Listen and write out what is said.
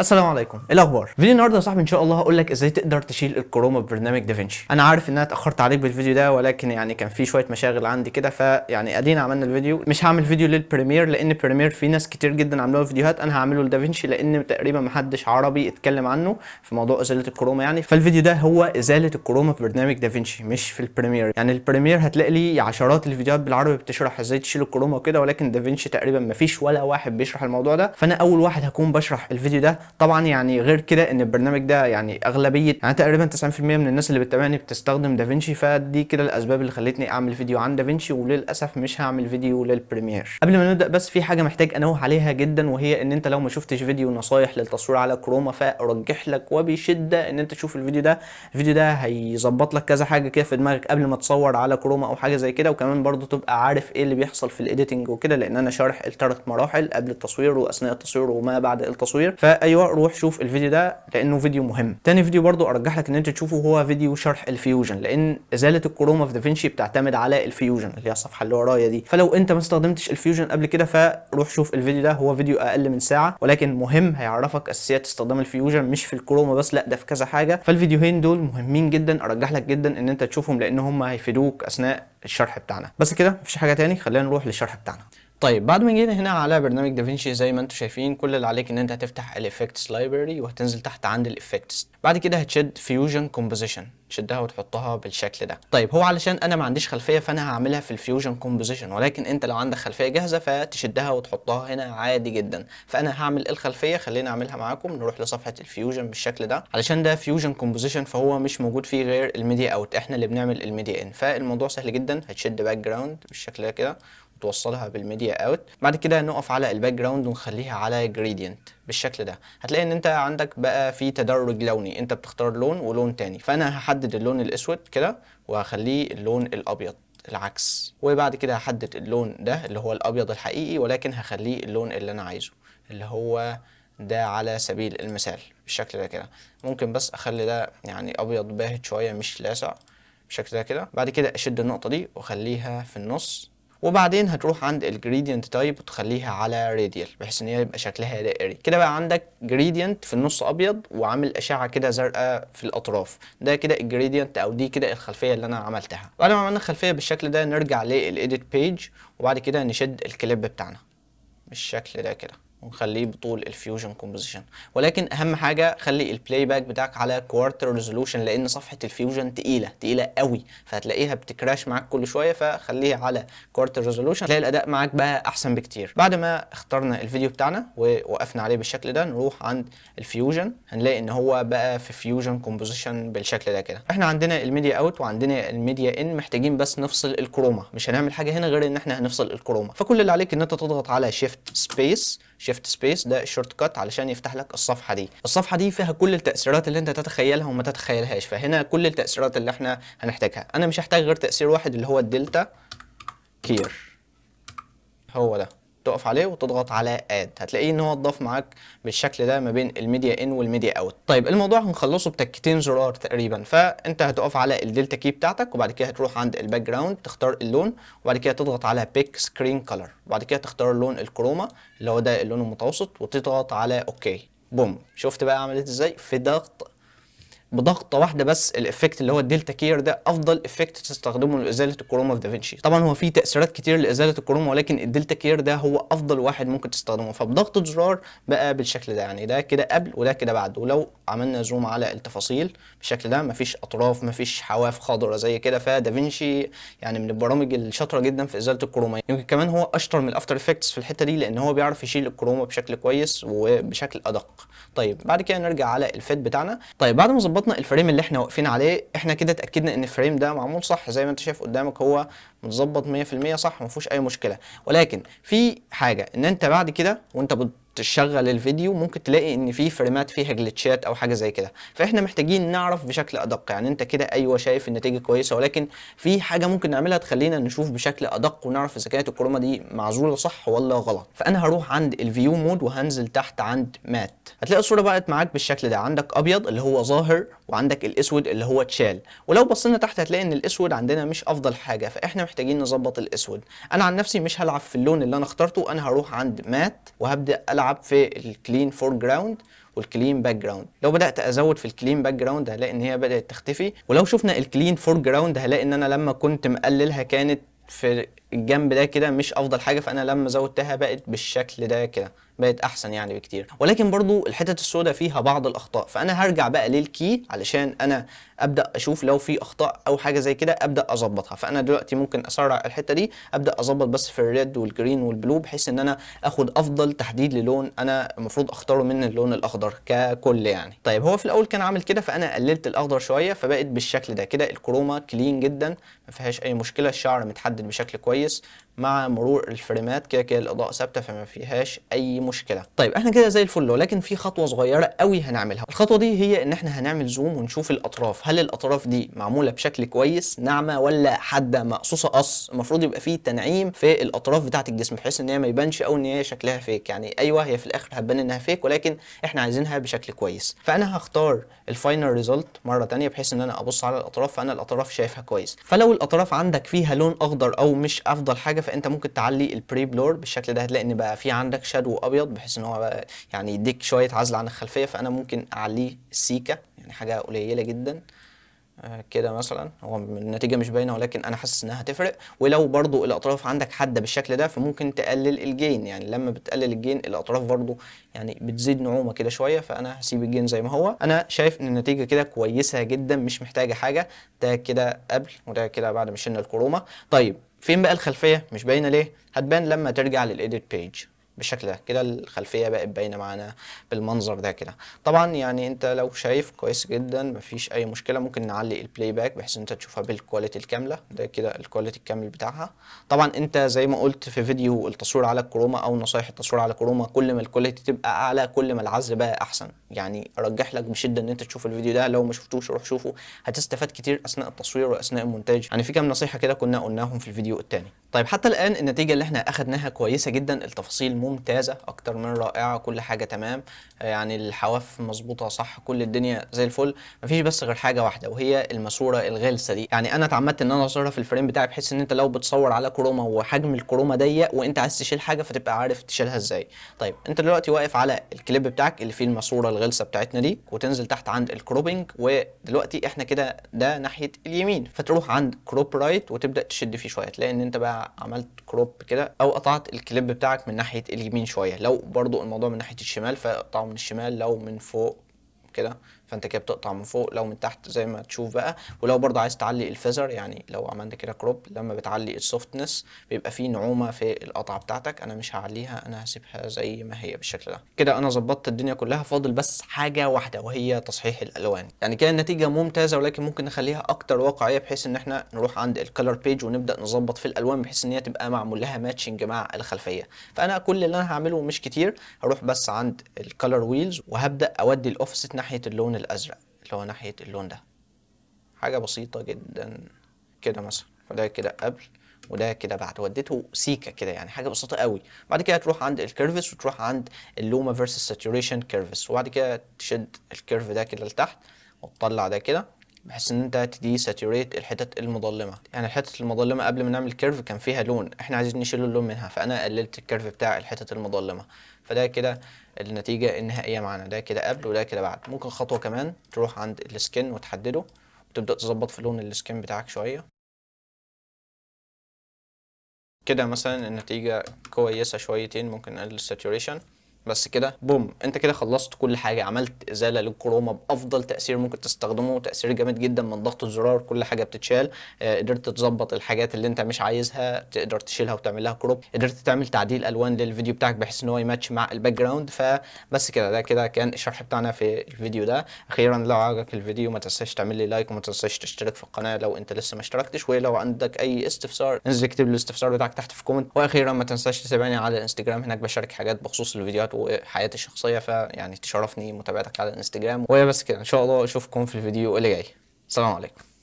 السلام عليكم ايه الاخبار فيديو النهارده يا صاحبي ان شاء الله هقول لك ازاي تقدر تشيل الكروما ببرنامج دافنشي انا عارف ان انا اتاخرت عليك بالفيديو ده ولكن يعني كان في شويه مشاغل عندي كده فيعني ادينا عملنا الفيديو مش هعمل فيديو للبريمير لان بريمير في ناس كتير جدا عملوا فيديوهات انا هعمله لدافنشي لان تقريبا ما حدش عربي اتكلم عنه في موضوع ازاله الكروما يعني فالفيديو ده هو ازاله الكروما في برنامج دافنشي مش في البريمير يعني البريمير هتلاقي لي عشرات الفيديوهات بالعربي بتشرح ازاي تشيل الكروما وكده ولكن دافنشي تقريبا ما فيش ولا واحد بيشرح الموضوع ده فانا اول واحد هكون بشرح الفيديو ده طبعا يعني غير كده ان البرنامج ده يعني اغلبيه يعني تقريبا 90% من الناس اللي بتتابعني بتستخدم دافينشي فدي كده الاسباب اللي خلتني اعمل فيديو عن دافينشي وللاسف مش هعمل فيديو للبريمير قبل ما نبدا بس في حاجه محتاج انوه عليها جدا وهي ان انت لو ما شفتش فيديو نصايح للتصوير على كروما فارجح لك وبشده ان انت تشوف الفيديو ده الفيديو ده هيظبط لك كذا حاجه كده في دماغك قبل ما تصور على كروما او حاجه زي كده وكمان برضو تبقى عارف ايه اللي بيحصل في الايديتنج وكده لان انا شارح الثلاث مراحل قبل التصوير واثناء التصوير وما بعد التصوير فايوه ايوه روح شوف الفيديو ده لانه فيديو مهم تاني فيديو برضو ارجح لك ان انت تشوفه هو فيديو شرح الفيوجن لان ازاله الكروما في دافنشي بتعتمد على الفيوجن اللي هي الصفحه اللي ورايا دي فلو انت ما استخدمتش الفيوجن قبل كده فروح شوف الفيديو ده هو فيديو اقل من ساعه ولكن مهم هيعرفك اساسيات استخدام الفيوجن مش في الكروما بس لا ده في كذا حاجه فالفيديوهين دول مهمين جدا ارجح لك جدا ان انت تشوفهم لان هم هيفيدوك اثناء الشرح بتاعنا بس كده مفيش حاجه تاني خلينا نروح للشرح بتاعنا طيب بعد ما جينا هنا على برنامج دافنشي زي ما انتم شايفين كل اللي عليك ان انت هتفتح الافكتس لايبرري وهتنزل تحت عند الافكتس بعد كده هتشد فيوجن كومبوزيشن تشدها وتحطها بالشكل ده طيب هو علشان انا ما عنديش خلفيه فانا هعملها في الفيوجن كومبوزيشن ولكن انت لو عندك خلفيه جاهزه فتشدها وتحطها هنا عادي جدا فانا هعمل الخلفيه خلينا اعملها معاكم نروح لصفحه الفيوجن بالشكل ده علشان ده فيوجن كومبوزيشن فهو مش موجود فيه غير الميديا اوت احنا اللي بنعمل الميديا ان فالموضوع سهل جدا هتشد باك جراوند بالشكل ده كده توصلها بالميديا اوت بعد كده نقف على الباك جراوند ونخليها على جريدينت بالشكل ده هتلاقي ان انت عندك بقى في تدرج لوني انت بتختار لون ولون تاني فانا هحدد اللون الاسود كده وهخليه اللون الابيض العكس وبعد كده هحدد اللون ده اللي هو الابيض الحقيقي ولكن هخليه اللون اللي انا عايزه اللي هو ده على سبيل المثال بالشكل ده كده ممكن بس اخلي ده يعني ابيض باهت شويه مش لاسع بالشكل ده كده بعد كده اشد النقطه دي واخليها في النص وبعدين هتروح عند الجريدينت تايب وتخليها على راديال بحيث ان هي يبقى شكلها دائري كده بقى عندك جريدينت في النص ابيض وعامل اشعه كده زرقاء في الاطراف ده كده الجريدينت او دي كده الخلفيه اللي انا عملتها بعد ما عملنا الخلفيه بالشكل ده نرجع للايديت بيج وبعد كده نشد الكليب بتاعنا بالشكل ده كده ونخليه بطول الفيوجن كومبوزيشن ولكن اهم حاجه خلي البلاي باك بتاعك على كوارتر ريزولوشن لان صفحه الفيوجن تقيله تقيله قوي فهتلاقيها بتكراش معاك كل شويه فخليها على كوارتر ريزولوشن تلاقي الاداء معاك بقى احسن بكتير بعد ما اخترنا الفيديو بتاعنا ووقفنا عليه بالشكل ده نروح عند الفيوجن هنلاقي ان هو بقى في فيوجن كومبوزيشن بالشكل ده كده احنا عندنا الميديا اوت وعندنا الميديا ان محتاجين بس نفصل الكروما مش هنعمل حاجه هنا غير ان احنا هنفصل الكروما فكل اللي عليك ان انت تضغط على شيفت سبيس شيفت سبيس ده الشورت كات علشان يفتح لك الصفحه دي الصفحه دي فيها كل التاثيرات اللي انت تتخيلها وما تتخيلهاش فهنا كل التاثيرات اللي احنا هنحتاجها انا مش هحتاج غير تاثير واحد اللي هو الدلتا كير هو ده تقف عليه وتضغط على اد هتلاقيه ان هو اتضاف معاك بالشكل ده ما بين الميديا ان والميديا اوت طيب الموضوع هنخلصه بتكتين زرار تقريبا فانت هتقف على الدلتا كي بتاعتك وبعد كده هتروح عند الباك جراوند تختار اللون وبعد كده تضغط على بيك سكرين كلر وبعد كده تختار لون الكروما اللي هو ده اللون المتوسط وتضغط على اوكي بوم شفت بقى عملت ازاي في ضغط بضغطه واحده بس الافكت اللي هو الدلتا كير ده افضل افكت تستخدمه لازاله الكروما في دافنشي طبعا هو في تاثيرات كتير لازاله الكروما ولكن الدلتا كير ده هو افضل واحد ممكن تستخدمه فبضغطه زرار بقى بالشكل ده يعني ده كده قبل وده كده بعد ولو عملنا زوم على التفاصيل بالشكل ده مفيش اطراف مفيش حواف خضراء زي كده فدافنشي يعني من البرامج الشاطره جدا في ازاله الكروما يمكن كمان هو اشطر من الافتر افكتس في الحته دي لان هو بيعرف يشيل الكروما بشكل كويس وبشكل ادق طيب بعد كده نرجع على الفيت بتاعنا طيب بعد ما ظبطنا الفريم اللي احنا واقفين عليه احنا كده اتاكدنا ان الفريم ده معمول صح زي ما انت شايف قدامك هو متظبط 100% صح ما فيهوش اي مشكله ولكن في حاجه ان انت بعد كده وانت بتشغل الفيديو ممكن تلاقي ان في فريمات فيها جلتشات او حاجه زي كده فاحنا محتاجين نعرف بشكل ادق يعني انت كده ايوه شايف النتيجه كويسه ولكن في حاجه ممكن نعملها تخلينا نشوف بشكل ادق ونعرف اذا كانت الكروما دي معزوله صح ولا غلط فانا هروح عند الفيو مود وهنزل تحت عند مات هتلاقي الصوره بقت معاك بالشكل ده عندك ابيض اللي هو ظاهر وعندك الاسود اللي هو اتشال ولو بصينا تحت هتلاقي ان الاسود عندنا مش افضل حاجه فاحنا محتاجين نظبط الاسود انا عن نفسي مش هلعب في اللون اللي انا اخترته انا هروح عند مات وهبدا العب في الكلين فور جراوند والكلين باك جراوند لو بدات ازود في الكلين باك جراوند هلاقي ان هي بدات تختفي ولو شفنا الكلين فور جراوند هلاقي ان انا لما كنت مقللها كانت في الجنب ده كده مش افضل حاجه فانا لما زودتها بقت بالشكل ده كده بقت احسن يعني بكتير ولكن برضو الحتت السوداء فيها بعض الاخطاء فانا هرجع بقى للكي علشان انا ابدا اشوف لو في اخطاء او حاجه زي كده ابدا اظبطها فانا دلوقتي ممكن اسرع الحته دي ابدا اظبط بس في الريد والجرين والبلو بحيث ان انا اخد افضل تحديد للون انا المفروض اختاره من اللون الاخضر ككل يعني طيب هو في الاول كان عامل كده فانا قللت الاخضر شويه فبقت بالشكل ده كده الكروما كلين جدا ما فيهاش اي مشكله الشعر متحدد بشكل كويس كويس مع مرور الفريمات كده كده الاضاءه ثابته فما فيهاش اي مشكله طيب احنا كده زي الفل ولكن في خطوه صغيره قوي هنعملها الخطوه دي هي ان احنا هنعمل زوم ونشوف الاطراف هل الاطراف دي معموله بشكل كويس ناعمه ولا حاده مقصوصه قص المفروض يبقى فيه تنعيم في الاطراف بتاعه الجسم بحيث ان هي ما يبانش او ان هي شكلها فيك يعني ايوه هي في الاخر هتبان انها فيك ولكن احنا عايزينها بشكل كويس فانا هختار الفاينل ريزلت مره ثانيه بحيث ان انا ابص على الاطراف فانا الاطراف شايفها كويس فلو الاطراف عندك فيها لون اخضر او مش افضل حاجه فانت ممكن تعلي البري بلور بالشكل ده هتلاقي ان بقى في عندك شادو ابيض بحيث ان هو يعني يديك شويه عزل عن الخلفيه فانا ممكن اعليه سيكا يعني حاجه قليله جدا آه، كده مثلا هو النتيجة مش باينة ولكن أنا حاسس إنها هتفرق ولو برضو الأطراف عندك حادة بالشكل ده فممكن تقلل الجين يعني لما بتقلل الجين الأطراف برضو يعني بتزيد نعومة كده شوية فأنا هسيب الجين زي ما هو أنا شايف إن النتيجة كده كويسة جدا مش محتاجة حاجة ده كده قبل وده كده بعد ما شلنا الكرومة طيب فين بقى الخلفيه مش باينه ليه هتبان لما ترجع للايديت بيج بالشكل ده كده الخلفيه بقت باينه معانا بالمنظر ده كده طبعا يعني انت لو شايف كويس جدا مفيش اي مشكله ممكن نعلي البلاي باك بحيث انت تشوفها بالكواليتي الكامله ده كده الكواليتي الكامل بتاعها طبعا انت زي ما قلت في فيديو التصوير على الكروما او نصايح التصوير على كروما كل ما الكواليتي تبقى اعلى كل ما العزل بقى احسن يعني ارجح لك بشده ان انت تشوف الفيديو ده لو ما شفتوش روح شوفه هتستفاد كتير اثناء التصوير واثناء المونتاج يعني في كام نصيحه كده كنا قلناهم في الفيديو الثاني طيب حتى الان النتيجه اللي احنا اخذناها كويسه جدا التفاصيل ممتازه اكتر من رائعه كل حاجه تمام آه، يعني الحواف مظبوطه صح كل الدنيا زي الفل مفيش بس غير حاجه واحده وهي الماسوره الغلسه دي يعني انا اتعمدت ان انا اصرف في الفريم بتاعي بحيث ان انت لو بتصور على كروما وحجم الكروما ضيق وانت عايز تشيل حاجه فتبقى عارف تشيلها ازاي طيب انت دلوقتي واقف على الكليب بتاعك اللي فيه الماسوره الغلسه بتاعتنا دي وتنزل تحت عند الكروبنج ودلوقتي احنا كده ده ناحيه اليمين فتروح عند كروب رايت وتبدا تشد فيه شويه تلاقي ان انت بقى عملت كروب كده او قطعت الكليب بتاعك من ناحيه اليمين شويه لو برضو الموضوع من ناحيه الشمال فاقطعه من الشمال لو من فوق كده فانت كده بتقطع من فوق لو من تحت زي ما تشوف بقى ولو برضه عايز تعلي الفيزر يعني لو عملت كده كروب لما بتعلي السوفتنس بيبقى فيه نعومه في القطعه بتاعتك انا مش هعليها انا هسيبها زي ما هي بالشكل ده كده انا ظبطت الدنيا كلها فاضل بس حاجه واحده وهي تصحيح الالوان يعني كده النتيجه ممتازه ولكن ممكن نخليها اكتر واقعيه بحيث ان احنا نروح عند الكلر بيج ونبدا نظبط في الالوان بحيث ان هي تبقى معمول لها ماتشنج مع الخلفيه فانا كل اللي انا هعمله مش كتير هروح بس عند الكلر ويلز وهبدا اودي الاوفست ناحيه اللون الازرق اللي هو ناحيه اللون ده حاجه بسيطه جدا كده مثلا وده كده قبل وده كده بعد وديته سيكا كده يعني حاجه بسيطه قوي بعد كده تروح عند الكيرفس وتروح عند اللوما فيرسس ساتوريشن كيرفس وبعد كده تشد الكيرف ده كده لتحت وتطلع ده كده بحيث ان انت تدي ساتوريت الحتت المظلمه يعني الحتت المظلمه قبل ما نعمل كيرف كان فيها لون احنا عايزين نشيل اللون منها فانا قللت الكيرف بتاع الحتت المظلمه فده كده النتيجه النهائيه معانا ده كده قبل وده كده بعد ممكن خطوه كمان تروح عند السكن وتحدده وتبدا تظبط في لون السكن بتاعك شويه كده مثلا النتيجه كويسه شويتين ممكن نقلل الساتوريشن بس كده بوم انت كده خلصت كل حاجه عملت ازاله للكروما بافضل تاثير ممكن تستخدمه تاثير جامد جدا من ضغط الزرار كل حاجه بتتشال آه، قدرت تظبط الحاجات اللي انت مش عايزها تقدر تشيلها وتعمل لها كروب قدرت تعمل تعديل الوان للفيديو بتاعك بحيث ان هو يماتش مع الباك جراوند فبس كده ده كده كان الشرح بتاعنا في الفيديو ده اخيرا لو عجبك الفيديو ما تنساش تعمل لي لايك وما تنساش تشترك في القناه لو انت لسه ما اشتركتش ولو عندك اي استفسار انزل اكتب لي الاستفسار بتاعك تحت في كومنت واخيرا ما تنساش تتابعني على الانستجرام هناك بشارك حاجات بخصوص الفيديوهات وحياتي الشخصيه فيعني تشرفني متابعتك على الانستجرام وهي بس كده ان شاء الله اشوفكم في الفيديو اللي جاي سلام عليكم